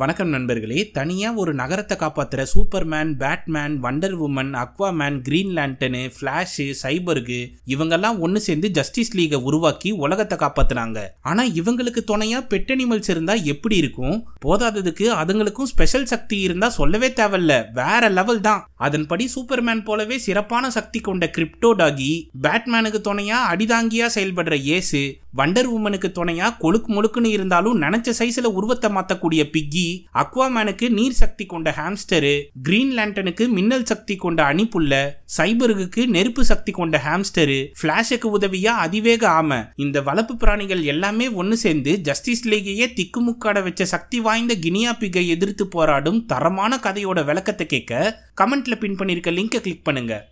வணக்கம் நண்பர்களே தனியாக ஒரு நகரத்தை காப்பாற்றுற Superman Batman Wonder Woman Aquaman Green Lantern Flash Cyborg இவங்கெல்லாம் ஒன்று சேர்ந்து ஜஸ்டிஸ் லீகை உருவாக்கி உலகத்தை காப்பாற்றுனாங்க ஆனால் இவங்களுக்கு துணையாக பெட் அனிமல்ஸ் இருந்தால் எப்படி இருக்கும் போதாததுக்கு அதுங்களுக்கும் ஸ்பெஷல் சக்தி இருந்தால் சொல்லவே தேவையில்ல வேற லெவல் தான் அதன்படி சூப்பர்மேன் போலவே சிறப்பான சக்தி கொண்ட கிரிப்டோ டாகி பேட்மேனுக்கு துணையாக அடிதாங்கியாக செயல்படுற ஏசு வண்டர் உமனுக்கு துணையாக கொழுக்கு முழுக்குன்னு இருந்தாலும் நினச்ச சைஸில் உருவத்தை மாற்றக்கூடிய பிக்கி அக்வாமேனுக்கு நீர் சக்தி கொண்ட ஹாம்ஸ்டரு கிரீன் லேண்டனுக்கு மின்னல் சக்தி கொண்ட அணிப்புள்ள சைபருக்கு நெருப்பு சக்தி கொண்ட ஹாம்ஸ்டரு ஃப்ளாஷுக்கு உதவியா அதிவேக ஆம இந்த வளர்ப்பு பிராணிகள் எல்லாமே ஒன்று சேர்ந்து ஜஸ்டிஸ் லீகையே திக்குமுக்காட வச்ச சக்தி வாய்ந்த கினியா பிகை எதிர்த்து போராடும் தரமான கதையோட விளக்கத்தை கேட்க கமெண்ட்ல பின் பண்ணிருக்க லிங்கை கிளிக் பண்ணுங்க